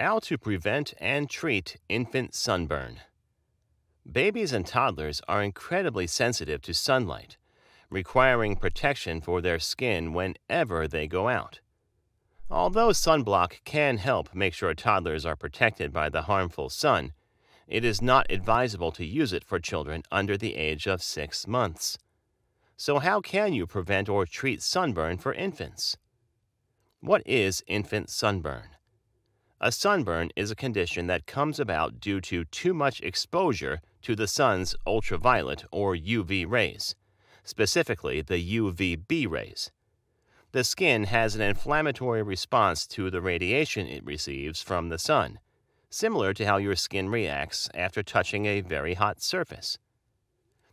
How to prevent and treat infant sunburn. Babies and toddlers are incredibly sensitive to sunlight, requiring protection for their skin whenever they go out. Although sunblock can help make sure toddlers are protected by the harmful sun, it is not advisable to use it for children under the age of six months. So, how can you prevent or treat sunburn for infants? What is infant sunburn? A sunburn is a condition that comes about due to too much exposure to the sun's ultraviolet or UV rays, specifically the UVB rays. The skin has an inflammatory response to the radiation it receives from the sun, similar to how your skin reacts after touching a very hot surface.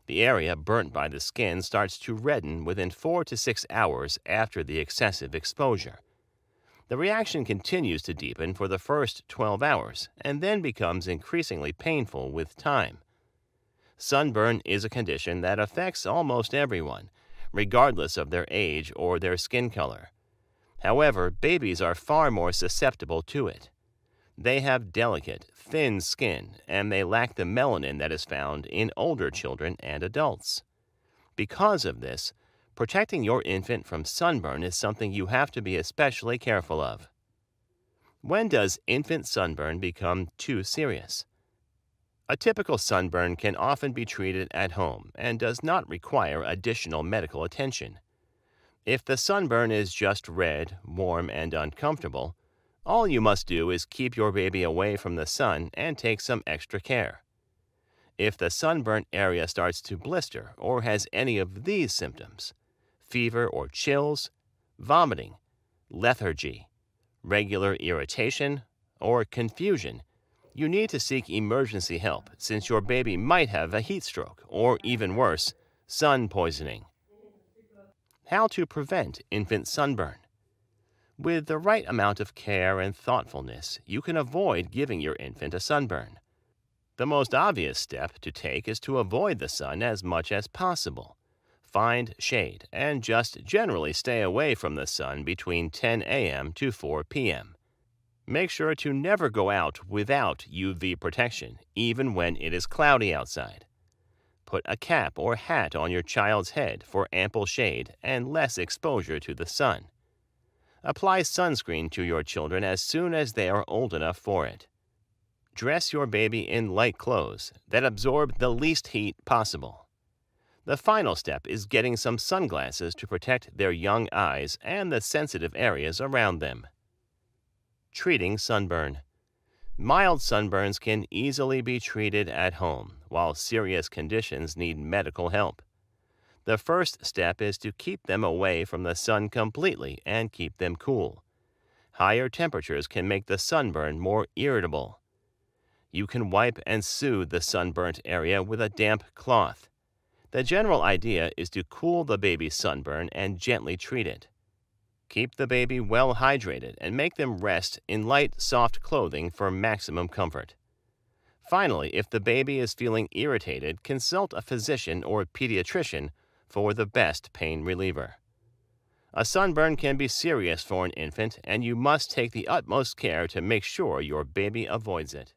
The area burnt by the skin starts to redden within 4 to 6 hours after the excessive exposure the reaction continues to deepen for the first 12 hours and then becomes increasingly painful with time. Sunburn is a condition that affects almost everyone, regardless of their age or their skin color. However, babies are far more susceptible to it. They have delicate, thin skin, and they lack the melanin that is found in older children and adults. Because of this, Protecting your infant from sunburn is something you have to be especially careful of. When does infant sunburn become too serious? A typical sunburn can often be treated at home and does not require additional medical attention. If the sunburn is just red, warm, and uncomfortable, all you must do is keep your baby away from the sun and take some extra care. If the sunburnt area starts to blister or has any of these symptoms, fever or chills, vomiting, lethargy, regular irritation, or confusion, you need to seek emergency help since your baby might have a heat stroke or, even worse, sun poisoning. How to prevent infant sunburn. With the right amount of care and thoughtfulness, you can avoid giving your infant a sunburn. The most obvious step to take is to avoid the sun as much as possible find shade, and just generally stay away from the sun between 10 a.m. to 4 p.m. Make sure to never go out without UV protection, even when it is cloudy outside. Put a cap or hat on your child's head for ample shade and less exposure to the sun. Apply sunscreen to your children as soon as they are old enough for it. Dress your baby in light clothes that absorb the least heat possible. The final step is getting some sunglasses to protect their young eyes and the sensitive areas around them. Treating sunburn. Mild sunburns can easily be treated at home, while serious conditions need medical help. The first step is to keep them away from the sun completely and keep them cool. Higher temperatures can make the sunburn more irritable. You can wipe and soothe the sunburnt area with a damp cloth. The general idea is to cool the baby's sunburn and gently treat it. Keep the baby well hydrated and make them rest in light, soft clothing for maximum comfort. Finally, if the baby is feeling irritated, consult a physician or pediatrician for the best pain reliever. A sunburn can be serious for an infant, and you must take the utmost care to make sure your baby avoids it.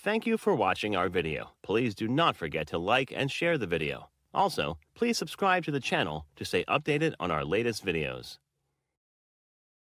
Thank you for watching our video. Please do not forget to like and share the video. Also, please subscribe to the channel to stay updated on our latest videos.